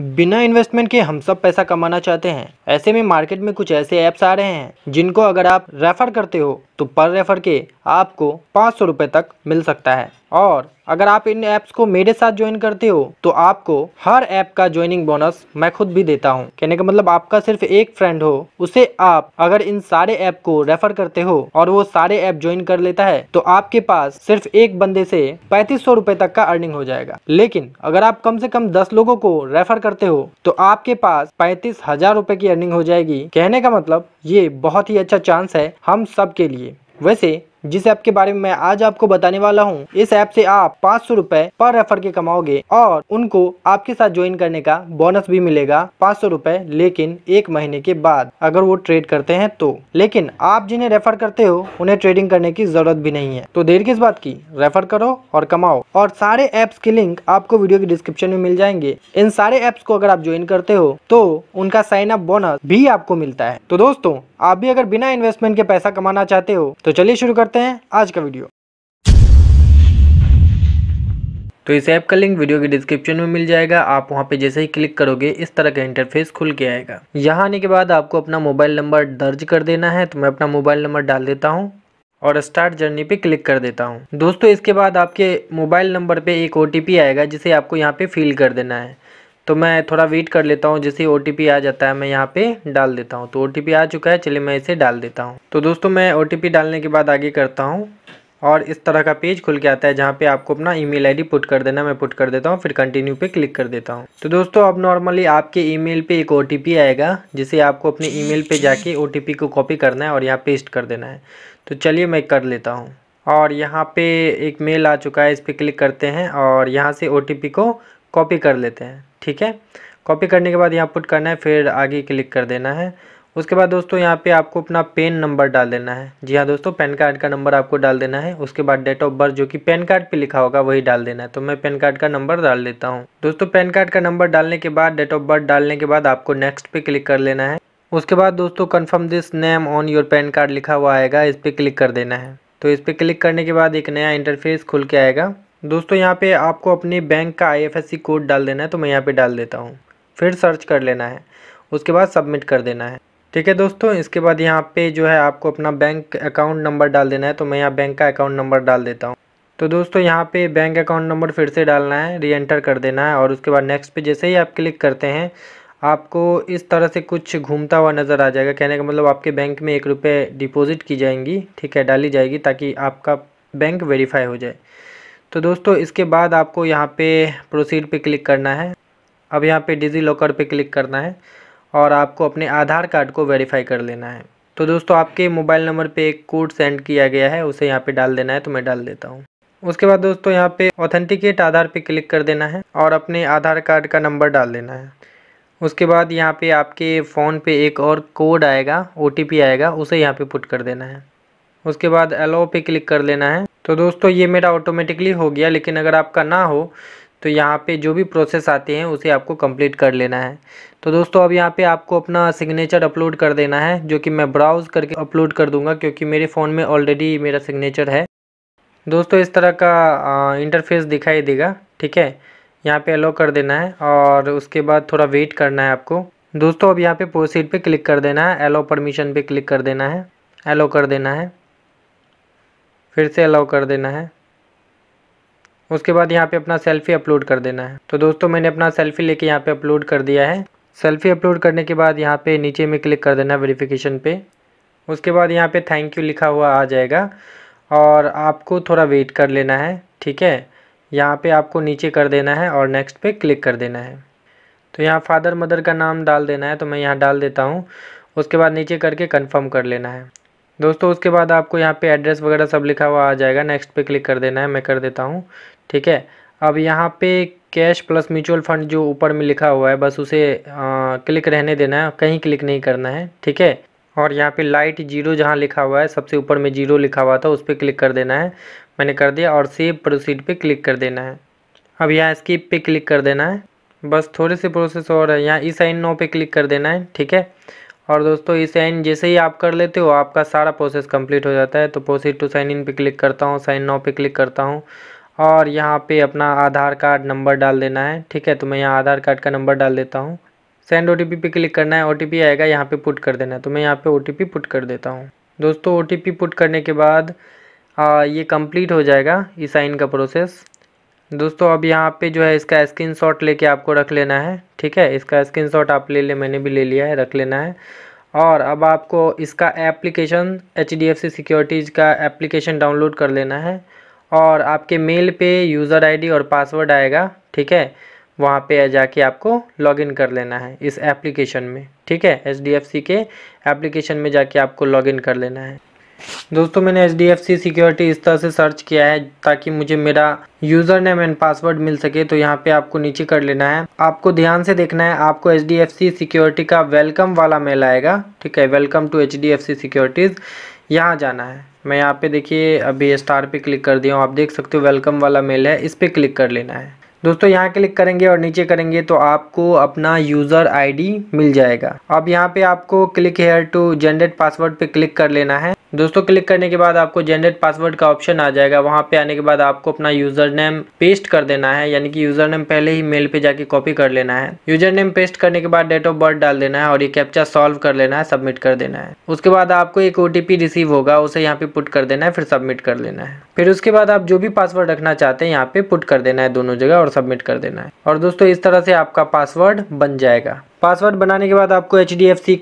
बिना इन्वेस्टमेंट के हम सब पैसा कमाना चाहते हैं ऐसे में मार्केट में कुछ ऐसे ऐप्स आ रहे हैं जिनको अगर आप रेफर करते हो तो पर रेफर के आपको पाँच सौ रुपये तक मिल सकता है और अगर आप इन ऐप्स को मेरे साथ ज्वाइन करते हो तो आपको हर ऐप का ज्वाइनिंग बोनस मैं खुद भी देता हूँ कहने का मतलब आपका सिर्फ एक फ्रेंड हो उसे आप अगर इन सारे ऐप को रेफर करते हो और वो सारे ऐप ज्वाइन कर लेता है तो आपके पास सिर्फ एक बंदे से पैंतीस सौ रुपए तक का अर्निंग हो जाएगा लेकिन अगर आप कम से कम दस लोगों को रेफर करते हो तो आपके पास पैंतीस हजार रुपए की अर्निंग हो जाएगी कहने का मतलब ये बहुत ही अच्छा चांस है हम सब के लिए वैसे जिस ऐप के बारे में मैं आज आपको बताने वाला हूँ इस ऐप से आप पाँच सौ रूपए पर रेफर के कमाओगे और उनको आपके साथ ज्वाइन करने का बोनस भी मिलेगा पाँच सौ रूपए लेकिन एक महीने के बाद अगर वो ट्रेड करते हैं तो लेकिन आप जिन्हें रेफर करते हो उन्हें ट्रेडिंग करने की जरूरत भी नहीं है तो देर किस बात की रेफर करो और कमाओ और सारे एप्स के लिंक आपको वीडियो के डिस्क्रिप्शन में मिल जाएंगे इन सारे एप्स को अगर आप ज्वाइन करते हो तो उनका साइन अप बोनस भी आपको मिलता है तो दोस्तों आप भी अगर बिना इन्वेस्टमेंट के पैसा कमाना चाहते हो तो चलिए शुरू करते हैं आज का वीडियो तो इस ऐप का लिंक वीडियो के डिस्क्रिप्शन में मिल जाएगा आप वहां पे जैसे ही क्लिक करोगे इस तरह का इंटरफेस खुल के आएगा यहाँ आने के बाद आपको अपना मोबाइल नंबर दर्ज कर देना है तो मैं अपना मोबाइल नंबर डाल देता हूँ और स्टार्ट जर्नी पे क्लिक कर देता हूँ दोस्तों इसके बाद आपके मोबाइल नंबर पे एक ओ आएगा जिसे आपको यहाँ पे फिल कर देना है तो मैं थोड़ा वेट कर लेता हूँ जैसे ओ आ जाता है मैं यहाँ पे डाल देता हूँ तो ओ आ चुका है चलिए मैं इसे डाल देता हूँ तो दोस्तों मैं ओ डालने के बाद आगे करता हूँ और इस तरह का पेज खुल के आता है जहाँ पे आपको अपना ईमेल आईडी पुट कर देना मैं पुट कर देता हूँ फिर कंटिन्यू पे क्लिक कर देता हूँ तो दोस्तों अब नॉर्मली आपके ईमेल पे एक ओ आएगा जिसे आपको अपने ईमेल पे जाके ओ को कॉपी करना है और यहाँ पेस्ट कर देना है तो चलिए मैं कर लेता हूँ और यहाँ पे एक मेल आ चुका है इस पर क्लिक करते हैं और यहाँ से ओ को कॉपी कर लेते हैं ठीक है कॉपी करने के बाद यहाँ पुट करना है फिर आगे क्लिक कर देना है उसके बाद दोस्तों यहाँ पे आपको अपना पेन नंबर डाल देना है जी हाँ दोस्तों पैन कार्ड का नंबर आपको डाल देना है उसके बाद डेट ऑफ बर्थ जो कि पैन कार्ड पे लिखा होगा वही डाल देना है तो मैं पैन कार्ड का नंबर डाल देता हूँ दोस्तों पैन कार्ड का नंबर डालने के बाद डेट ऑफ बर्थ डालने के बाद आपको नेक्स्ट पे क्लिक कर लेना है उसके बाद दोस्तों confirm this name on your PAN card लिखा हुआ आएगा इस पर क्लिक कर देना है तो इस पर क्लिक करने के बाद एक नया इंटरफेस खुल के आएगा दोस्तों यहाँ पे आपको अपने बैंक का आईएफएससी कोड डाल देना है तो मैं यहाँ पे डाल देता हूँ फिर सर्च कर लेना है उसके बाद सबमिट कर देना है ठीक है दोस्तों इसके बाद यहाँ पे जो है आपको अपना बैंक अकाउंट नंबर डाल देना है तो मैं यहाँ बैंक का अकाउंट नंबर डाल देता हूँ तो दोस्तों यहाँ पे बैंक अकाउंट नंबर फिर से डालना है री एंटर कर देना है और उसके बाद नेक्स्ट पे जैसे ही आप क्लिक करते हैं आपको इस तरह से कुछ घूमता हुआ नज़र आ जाएगा कहने का मतलब आपके बैंक में एक रुपये डिपॉजिट की जाएंगी ठीक है डाली जाएगी ताकि आपका बैंक वेरीफाई हो जाए तो दोस्तों इसके बाद आपको यहाँ पे प्रोसीड पे क्लिक करना है अब यहाँ पे डिजी लॉकर पे क्लिक करना है और आपको अपने आधार कार्ड को वेरीफाई कर लेना है तो दोस्तों आपके मोबाइल नंबर पे एक कोड सेंड किया गया है उसे यहाँ पे डाल देना है तो मैं डाल देता हूँ उसके बाद दोस्तों यहाँ पे ऑथेंटिकेट आधार पे क्लिक कर देना है और अपने आधार कार्ड का नंबर डाल देना है उसके बाद यहाँ पे आपके फ़ोन पे एक और कोड आएगा ओ आएगा उसे यहाँ पे पुट कर देना है उसके बाद एलो पे क्लिक कर लेना है तो दोस्तों ये मेरा ऑटोमेटिकली हो गया लेकिन अगर आपका ना हो तो यहाँ पे जो भी प्रोसेस आते हैं उसे आपको कंप्लीट कर लेना है तो दोस्तों अब यहाँ पे आपको अपना सिग्नेचर अपलोड कर देना है जो कि मैं ब्राउज़ करके अपलोड कर दूँगा क्योंकि मेरे फ़ोन में ऑलरेडी मेरा सिग्नेचर है दोस्तों इस तरह का इंटरफेस दिखाई देगा ठीक है यहाँ पे अलो कर देना है और उसके बाद थोड़ा वेट करना है आपको दोस्तों अब यहाँ पे प्रोसीड पे क्लिक कर देना है एलो परमिशन पे क्लिक कर देना है एलो कर देना है फिर से अलाउ कर देना है उसके बाद यहाँ पे अपना सेल्फ़ी अपलोड कर देना है तो दोस्तों मैंने अपना सेल्फ़ी लेके यहाँ पे अपलोड कर दिया है सेल्फ़ी अपलोड करने के बाद यहाँ पे नीचे में क्लिक कर देना है वेरीफिकेशन पे उसके बाद यहाँ पे थैंक यू लिखा हुआ आ जाएगा और आपको थोड़ा वेट कर लेना है ठीक है यहाँ पे आपको नीचे कर देना है और नेक्स्ट पे क्लिक कर देना है तो यहाँ फादर मदर का नाम डाल देना है तो मैं यहाँ डाल देता हूँ उसके बाद नीचे करके कन्फर्म कर लेना है दोस्तों उसके बाद आपको यहाँ पे एड्रेस वगैरह सब लिखा हुआ आ जाएगा नेक्स्ट पे क्लिक कर देना है मैं कर देता हूँ ठीक है अब यहाँ पे कैश प्लस म्यूचुअल फंड जो ऊपर में लिखा हुआ है बस उसे आ, क्लिक रहने देना है कहीं क्लिक नहीं करना है ठीक है और यहाँ पे लाइट जीरो जहाँ लिखा हुआ है सबसे ऊपर में जीरो लिखा हुआ था उस पर क्लिक कर देना है मैंने कर दिया और सेव प्रोसीड पर क्लिक कर देना है अब यहाँ स्कीप पर क्लिक कर देना है बस थोड़े से प्रोसेस और है यहाँ ई साइन नो पे क्लिक कर देना है ठीक है और दोस्तों ये साइन जैसे ही आप कर लेते हो आपका सारा प्रोसेस कंप्लीट हो जाता है तो प्रोसीड टू साइन इन पे क्लिक करता हूँ साइन नाउ पे क्लिक करता हूँ और यहाँ पे अपना आधार कार्ड नंबर डाल देना है ठीक है तो मैं यहाँ आधार कार्ड का नंबर डाल देता हूँ सेंड ओ पे क्लिक करना है ओ आएगा यहाँ पर पुट कर देना है तो मैं यहाँ पर ओ पुट कर देता हूँ दोस्तों ओ पुट करने के बाद आ, ये कम्प्लीट हो जाएगा ई साइन का प्रोसेस दोस्तों अब यहाँ पे जो है इसका स्क्रीन शॉट लेके आपको रख लेना है ठीक है इसका स्क्रीन शॉट आप ले ले मैंने भी ले लिया है रख लेना है और अब आपको इसका application H D F C securities का एप्लीकेशन डाउनलोड कर लेना है और आपके मेल पे यूज़र आईडी और पासवर्ड आएगा ठीक है वहाँ पे जाके आपको लॉगिन कर लेना है इस एप्लीकेशन में ठीक है एच के एप्लीकेशन में जाके आपको लॉगिन कर लेना है दोस्तों मैंने H D F C security इस तरह से सर्च किया है ताकि मुझे मेरा यूज़र नेम एंड पासवर्ड मिल सके तो यहाँ पे आपको नीचे कर लेना है आपको ध्यान से देखना है आपको H D F C security का वेलकम वाला मेल आएगा ठीक है welcome to H D F C securities यहाँ जाना है मैं यहाँ पे देखिए अभी स्टार पे क्लिक कर दिया हूँ आप देख सकते हो वेलकम वाला मेल है इस पर क्लिक कर लेना है दोस्तों यहाँ क्लिक करेंगे और नीचे करेंगे तो आपको अपना यूज़र आईडी मिल जाएगा अब यहाँ पे आपको click here to generate password पे क्लिक कर लेना है दोस्तों क्लिक करने के बाद आपको जनरेट पासवर्ड का ऑप्शन आ जाएगा वहाँ पे आने के बाद आपको अपना यूज़र नेम पेस्ट कर देना है यानी कि यूज़र नेम पहले ही मेल पे जाके कॉपी कर लेना है यूज़र नेम पेस्ट करने के बाद डेट ऑफ बर्थ डाल देना है और ये कैप्चा सॉल्व कर लेना है सबमिट कर देना है उसके बाद आपको एक ओ रिसीव होगा उसे यहाँ पे पुट कर देना है फिर सबमिट कर लेना है फिर उसके बाद आप जो भी पासवर्ड रखना चाहते हैं यहाँ पे पुट कर देना है दोनों जगह और सबमिट कर देना है और दोस्तों इस तरह से आपका पासवर्ड बन जाएगा पासवर्ड बनाने के बाद आपको एच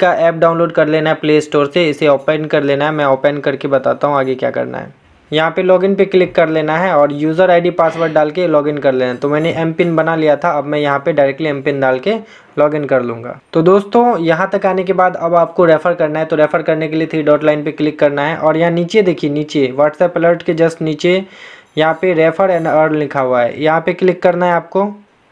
का ऐप डाउनलोड कर लेना है प्ले स्टोर से इसे ओपन कर लेना है मैं ओपन करके बताता हूँ आगे क्या करना है यहाँ पे लॉगिन पे क्लिक कर लेना है और यूज़र आईडी पासवर्ड डाल के लॉगिन कर लेना है तो मैंने एम पिन बना लिया था अब मैं यहाँ पे डायरेक्टली एम पिन डाल के लॉगिन कर लूँगा तो दोस्तों यहाँ तक आने के बाद अब आपको रेफ़र करना है तो रेफ़र करने के लिए थ्री डॉट लाइन पे क्लिक करना है और यहाँ नीचे देखिए नीचे व्हाट्सएप अलर्ट के जस्ट नीचे यहाँ पर रेफ़र एंड अर्न लिखा हुआ है यहाँ पर क्लिक करना है आपको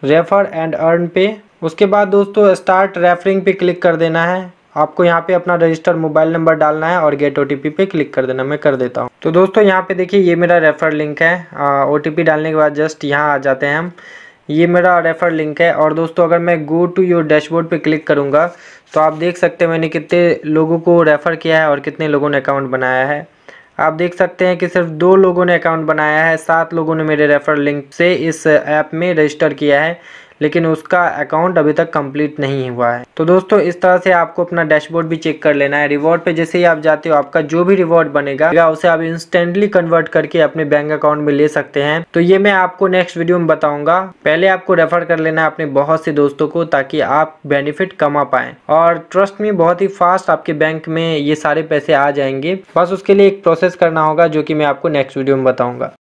रेफ़र एंड अर्न पे उसके बाद दोस्तों स्टार्ट रेफरिंग पे क्लिक कर देना है आपको यहाँ पे अपना रजिस्टर मोबाइल नंबर डालना है और गेट ओ पे क्लिक कर देना मैं कर देता हूँ तो दोस्तों यहाँ पे देखिए ये मेरा रेफर लिंक है ओ डालने के बाद जस्ट यहाँ आ जाते हैं हम ये मेरा रेफर लिंक है और दोस्तों अगर मैं गो टू योर डैशबोर्ड पे क्लिक करूँगा तो आप देख सकते हैं मैंने कितने लोगों को रेफ़र किया है और कितने लोगों ने अकाउंट बनाया है आप देख सकते हैं कि सिर्फ दो लोगों ने अकाउंट बनाया है सात लोगों ने मेरे रेफ़र लिंक से इस ऐप में रजिस्टर किया है लेकिन उसका अकाउंट अभी तक कंप्लीट नहीं हुआ है तो दोस्तों इस तरह से आपको अपना डैशबोर्ड भी चेक कर लेना है रिवॉर्ड पे जैसे ही आप जाते हो आपका जो भी रिवॉर्ड बनेगा उसे आप इंस्टेंटली कन्वर्ट करके अपने बैंक अकाउंट में ले सकते हैं तो ये मैं आपको नेक्स्ट वीडियो में बताऊंगा पहले आपको रेफर कर लेना है अपने बहुत से दोस्तों को ताकि आप बेनिफिट कमा पाए और ट्रस्ट में बहुत ही फास्ट आपके बैंक में ये सारे पैसे आ जाएंगे बस उसके लिए एक प्रोसेस करना होगा जो की मैं आपको नेक्स्ट वीडियो में बताऊंगा